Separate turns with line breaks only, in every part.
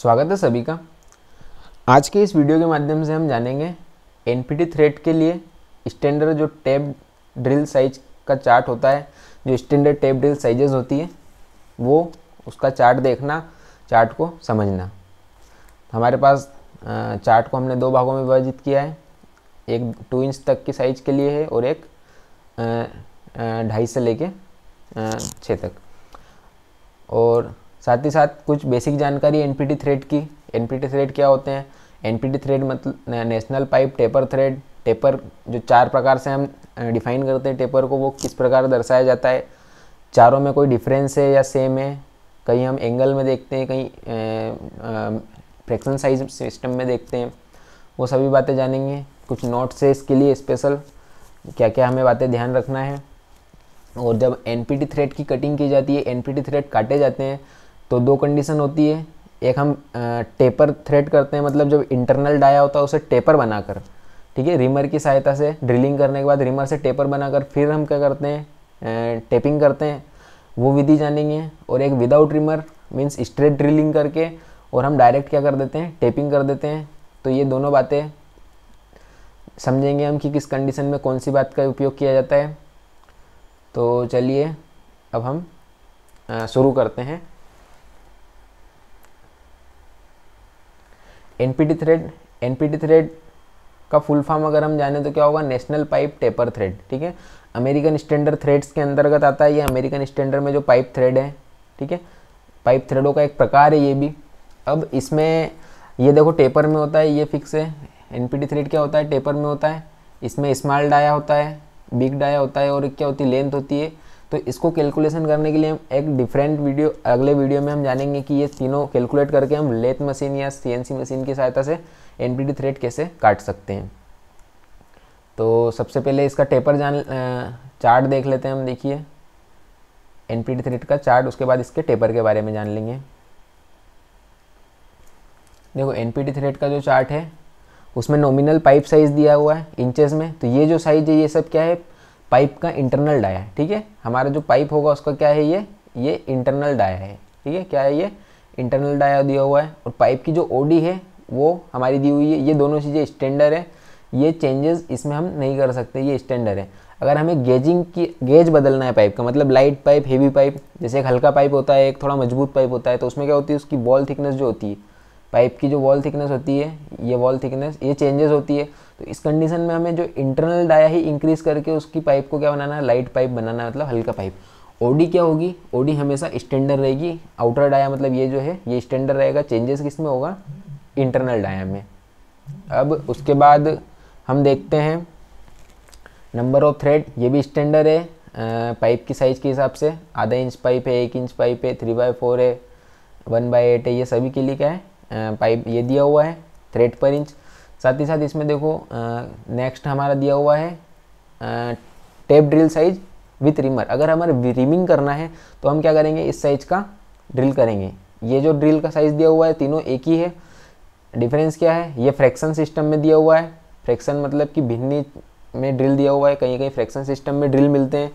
स्वागत है सभी का आज के इस वीडियो के माध्यम से हम जानेंगे एन पी थ्रेड के लिए स्टैंडर्ड जो टेप ड्रिल साइज का चार्ट होता है जो स्टैंडर्ड टेप ड्रिल साइजेस होती है वो उसका चार्ट देखना चार्ट को समझना हमारे पास चार्ट को हमने दो भागों में विभाजित किया है एक टू इंच तक की साइज के लिए है और एक ढाई से लेके छः तक और साथ ही साथ कुछ बेसिक जानकारी एन पी थ्रेड की एन पी थ्रेड क्या होते हैं एन पी थ्रेड मतलब national pipe taper thread taper जो चार प्रकार से हम डिफाइन करते हैं टेपर को वो किस प्रकार दर्शाया जाता है चारों में कोई डिफरेंस है या सेम है कहीं हम एंगल में देखते हैं कहीं फ्रैक्शन साइज सिस्टम में देखते हैं वो सभी बातें जानेंगे कुछ नोट्स है इसके लिए स्पेशल क्या क्या हमें बातें ध्यान रखना है और जब एन थ्रेड की कटिंग की जाती है एन थ्रेड काटे जाते हैं तो दो कंडीशन होती है एक हम टेपर थ्रेड करते हैं मतलब जब इंटरनल डाया होता है उसे टेपर बनाकर ठीक है रिमर की सहायता से ड्रिलिंग करने के बाद रिमर से टेपर बनाकर फिर हम क्या करते हैं टेपिंग करते हैं वो विधि जानेंगे और एक without reamer means straight drilling करके और हम डायरेक्ट क्या कर देते हैं टेपिंग कर देते हैं तो ये दोनों बातें समझेंगे हम कि किस कंडीशन में कौन सी बात का उपयोग किया जाता है तो चलिए अब हम शुरू करते हैं एन थ्रेड एन थ्रेड का फुल फॉर्म अगर हम जाने तो क्या होगा नेशनल पाइप टेपर थ्रेड ठीक है अमेरिकन स्टैंडर्ड थ्रेड्स के अंतर्गत आता है ये अमेरिकन स्टैंडर्ड में जो पाइप थ्रेड है ठीक है पाइप थ्रेडों का एक प्रकार है ये भी अब इसमें ये देखो टेपर में होता है ये फिक्स है एन थ्रेड क्या होता है टेपर में होता है इसमें स्मॉल डाया होता है बिग डाया होता है और क्या होती है लेंथ होती है तो इसको कैलकुलेशन करने के लिए हम एक डिफरेंट वीडियो अगले वीडियो में हम जानेंगे कि ये तीनों कैलकुलेट करके हम लेथ मशीन या सीएनसी मशीन की सहायता से एनपीडी थ्रेड कैसे काट सकते हैं तो सबसे पहले इसका टेपर जान चार्ट देख लेते हैं हम देखिए एनपीडी थ्रेड का चार्ट उसके बाद इसके टेपर के बारे में जान लेंगे देखो एन थ्रेड का जो चार्ट है उसमें नॉमिनल पाइप साइज़ दिया हुआ है इंचेस में तो ये जो साइज़ है ये सब क्या है पाइप का इंटरनल डाया है ठीक है हमारा जो पाइप होगा उसका क्या है ये ये इंटरनल डाया है ठीक है क्या है ये इंटरनल डाया दिया हुआ है और पाइप की जो ओडी है वो हमारी दी हुई है ये दोनों चीज़ें स्टैंडर्ड है ये चेंजेस इसमें हम नहीं कर सकते ये स्टैंडर्ड है अगर हमें गेजिंग की गेज बदलना है पाइप का मतलब लाइट पाइप हेवी पाइप जैसे एक हल्का पाइप होता है एक थोड़ा मजबूत पाइप होता है तो उसमें क्या होती है उसकी वॉल थिकनेस जो होती है पाइप की जो वॉल थिकनेस होती है ये वॉल थिकनेस ये चेंजेस होती है तो इस कंडीशन में हमें जो इंटरनल डाया ही इंक्रीज करके उसकी पाइप को क्या बनाना है लाइट पाइप बनाना है मतलब हल्का पाइप ओडी क्या होगी ओडी हमेशा स्टैंडर्ड रहेगी आउटर डाया मतलब ये जो है ये स्टैंडर्ड रहेगा चेंजेस किस में होगा इंटरनल डाया में अब उसके बाद हम देखते हैं नंबर ऑफ थ्रेड ये भी स्टैंडर्ड है पाइप की साइज़ के हिसाब से आधा इंच पाइप है एक इंच पाइप है थ्री बाई फोर है वन बाई एट है ये सभी के लिए क्या है पाइप ये दिया हुआ है थ्रेड पर इंच साथ ही साथ इसमें देखो नेक्स्ट हमारा दिया हुआ है tap drill size with reamer अगर हमारे रिमिंग करना है तो हम क्या करेंगे इस साइज का ड्रिल करेंगे ये जो ड्रिल का साइज दिया हुआ है तीनों एक ही है डिफरेंस क्या है ये फ्रैक्शन सिस्टम में दिया हुआ है फ्रैक्शन मतलब कि भिन्नी में ड्रिल दिया हुआ है कहीं कहीं फ्रैक्शन सिस्टम में ड्रिल मिलते हैं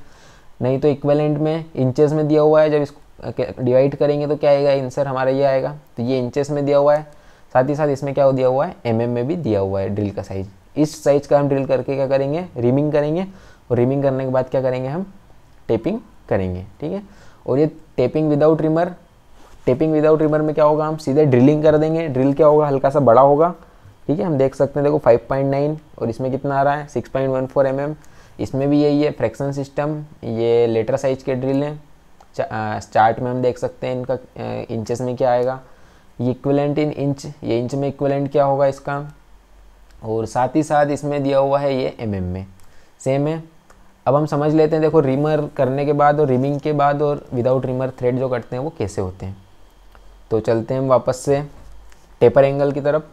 नहीं तो इक्वेलेंट में इंचेस में दिया हुआ है जब इसको डिवाइड करेंगे तो क्या आएगा आंसर हमारा ये आएगा तो ये इंचेस में दिया हुआ है साथ ही साथ इसमें क्या दिया हुआ है एम mm में भी दिया हुआ है ड्रिल का साइज इस साइज का हम ड्रिल करके क्या करेंगे रिमिंग करेंगे और रिमिंग करने के बाद क्या करेंगे हम टेपिंग करेंगे ठीक है और ये tapping without reamer tapping without reamer में क्या होगा हम सीधे ड्रिलिंग कर देंगे ड्रिल क्या होगा हल्का सा बड़ा होगा ठीक है हम देख सकते हैं देखो 5.9 और इसमें कितना आ रहा है 6.14 पॉइंट mm. इसमें भी यही है फ्रैक्शन सिस्टम ये लेटर साइज के ड्रिल हैं चार्ट में हम देख सकते हैं इनका इंचेस में क्या आएगा ये इक्वलेंट इन इंच ये इंच में इक्वलेंट क्या होगा इसका और साथ ही साथ इसमें दिया हुआ है ये एम mm में सेम है अब हम समझ लेते हैं देखो रिमर करने के बाद और रिमिंग के बाद और विदाउट रिमर थ्रेड जो कटते हैं वो कैसे होते हैं तो चलते हैं हम वापस से टेपर एंगल की तरफ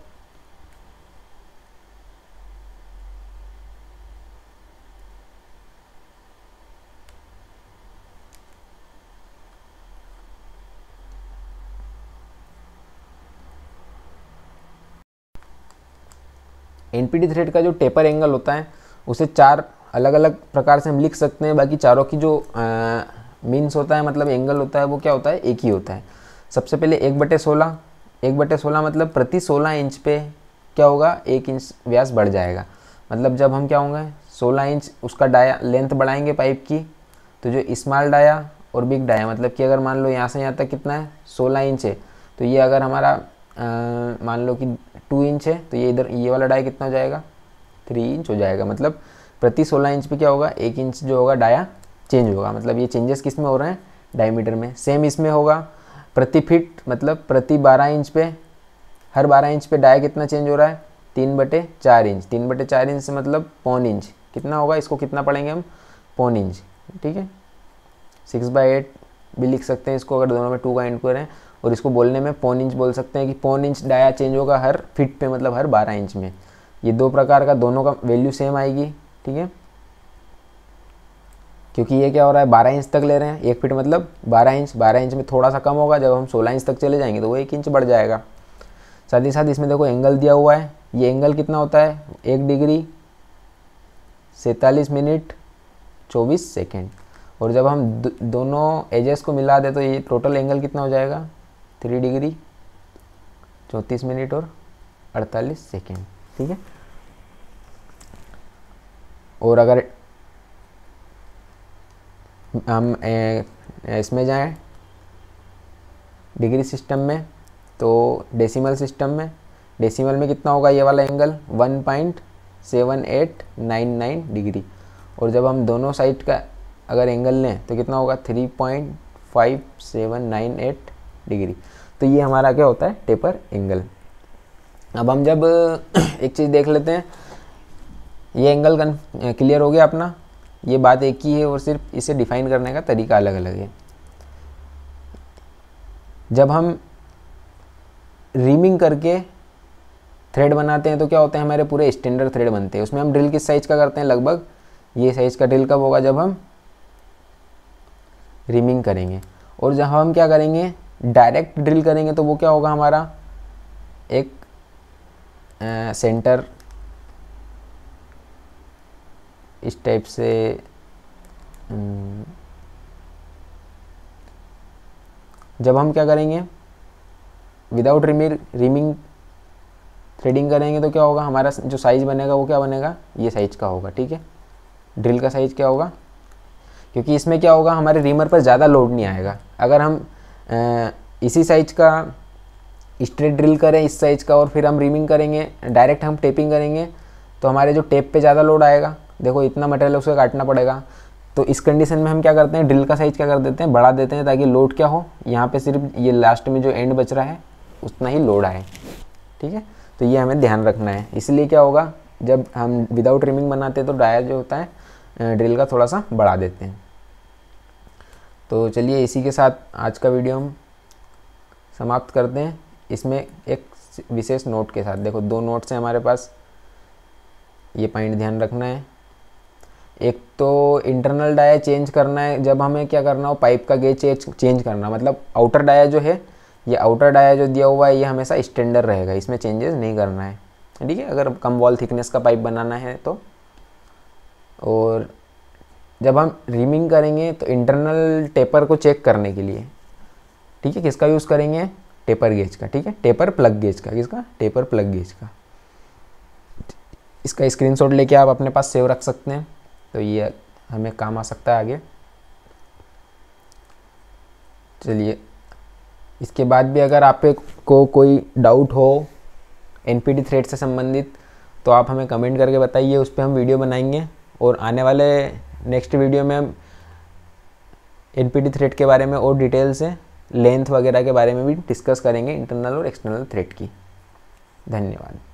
एन थ्रेड का जो टेपर एंगल होता है उसे चार अलग अलग प्रकार से हम लिख सकते हैं बाकी चारों की जो मीन्स होता है मतलब एंगल होता है वो क्या होता है एक ही होता है सबसे पहले एक बटे सोलह एक बटे सोलह मतलब प्रति सोलह इंच पे क्या होगा एक इंच व्यास बढ़ जाएगा मतलब जब हम क्या होंगे सोलह इंच उसका डाया लेंथ बढ़ाएंगे पाइप की तो जो स्मॉल डाया और बिग डाया मतलब कि अगर मान लो यहाँ से यहाँ तक कितना है सोलह इंच है तो ये अगर हमारा मान लो कि टू इंच है तो ये इधर ये वाला डाया कितना हो जाएगा थ्री इंच हो जाएगा मतलब प्रति सोलह इंच पे क्या होगा एक इंच जो होगा डाया चेंज होगा मतलब ये चेंजेस किस में हो रहे हैं डायमीटर में सेम इसमें होगा प्रति फिट मतलब प्रति बारह इंच पे हर बारह इंच पे डाया कितना चेंज हो रहा है तीन बटे चार इंच तीन बटे चार इंच से मतलब पौन इंच कितना होगा इसको कितना पढ़ेंगे हम पौन इंच ठीक है सिक्स बाई एट भी लिख सकते हैं इसको अगर दोनों में टू का इंट करें और इसको बोलने में पौन इंच बोल सकते हैं कि पौन इंच डाया चेंज होगा हर फिट पे मतलब हर बारह इंच में ये दो प्रकार का दोनों का वैल्यू सेम आएगी ठीक है क्योंकि ये क्या हो रहा है बारह इंच तक ले रहे हैं एक फिट मतलब बारह इंच बारह इंच में थोड़ा सा कम होगा जब हम सोलह इंच तक चले जाएंगे तो वो एक इंच बढ़ जाएगा साथ ही साथ इसमें देखो एंगल दिया हुआ है ये एंगल कितना होता है एक डिग्री सैंतालीस मिनट चौबीस सेकेंड और जब हम दोनों एजेस को मिला दें तो ये टोटल एंगल कितना हो जाएगा थ्री डिग्री चौंतीस मिनट और अड़तालीस सेकेंड ठीक है और अगर हम इसमें जाएं डिग्री सिस्टम में तो डेसिमल सिस्टम में डेसिमल में कितना होगा ये वाला angle one point seven eight nine nine degree और जब हम दोनों साइड का अगर एंगल लें तो कितना होगा three point five seven nine eight degree तो ये हमारा क्या होता है टेपर एंगल अब हम जब एक चीज़ देख लेते हैं ये एंगल कन क्लियर हो गया अपना ये बात एक ही है और सिर्फ इसे डिफाइन करने का तरीका अलग अलग है जब हम रीमिंग करके थ्रेड बनाते हैं तो क्या होते हैं हमारे पूरे स्टैंडर्ड थ्रेड बनते हैं उसमें हम ड्रिल किस साइज़ का करते हैं लगभग ये साइज़ का ड्रिल कब होगा जब हम रिमिंग करेंगे और जब हम क्या करेंगे डायरेक्ट ड्रिल करेंगे तो वो क्या होगा हमारा एक आ, सेंटर इस टाइप से जब हम क्या करेंगे विदाउट रिमिर रिमिंग थ्रेडिंग करेंगे तो क्या होगा हमारा जो साइज़ बनेगा वो क्या बनेगा ये साइज़ का होगा ठीक है ड्रिल का साइज़ क्या होगा क्योंकि इसमें क्या होगा हमारे रीमर पर ज़्यादा लोड नहीं आएगा अगर हम इसी साइज का स्ट्रेट ड्रिल करें इस साइज का और फिर हम रिमिंग करेंगे डायरेक्ट हम टेपिंग करेंगे तो हमारे जो टेप पे ज़्यादा लोड आएगा देखो इतना मटेरियल उसको काटना पड़ेगा तो इस कंडीशन में हम क्या करते हैं ड्रिल का साइज क्या कर देते हैं बढ़ा देते हैं ताकि लोड क्या हो यहाँ पे सिर्फ ये लास्ट में जो एंड बच रहा है उतना ही लोड आए ठीक है तो ये हमें ध्यान रखना है इसलिए क्या होगा जब हम विदाउट रिमिंग बनाते हैं तो डायर जो होता है ड्रिल का थोड़ा सा बढ़ा देते हैं तो चलिए इसी के साथ आज का वीडियो हम समाप्त करते हैं इसमें एक विशेष नोट के साथ देखो दो नोट्स हैं हमारे पास ये पॉइंट ध्यान रखना है एक तो इंटरनल डाया चेंज करना है जब हमें क्या करना हो पाइप का गेज चेंज करना मतलब आउटर डाया जो है ये आउटर डाया जो दिया हुआ है ये हमेशा स्टैंडर्ड रहेगा इसमें चेंजेस नहीं करना है ठीक है अगर कम वॉल थिकनेस का पाइप बनाना है तो और जब हम रीमिंग करेंगे तो इंटरनल टेपर को चेक करने के लिए ठीक है किसका यूज़ करेंगे टेपर गेज का ठीक है टेपर प्लग गेज का किसका टेपर प्लग गेज का इसका स्क्रीनशॉट लेके आप अपने पास सेव रख सकते हैं तो ये हमें काम आ सकता है आगे चलिए इसके बाद भी अगर आप को कोई डाउट हो एन पी थ्रेड से संबंधित तो आप हमें कमेंट करके बताइए उस पर हम वीडियो बनाएंगे और आने वाले नेक्स्ट वीडियो में हम एन थ्रेड के बारे में और डिटेल से लेंथ वगैरह के बारे में भी डिस्कस करेंगे इंटरनल और एक्सटर्नल थ्रेड की धन्यवाद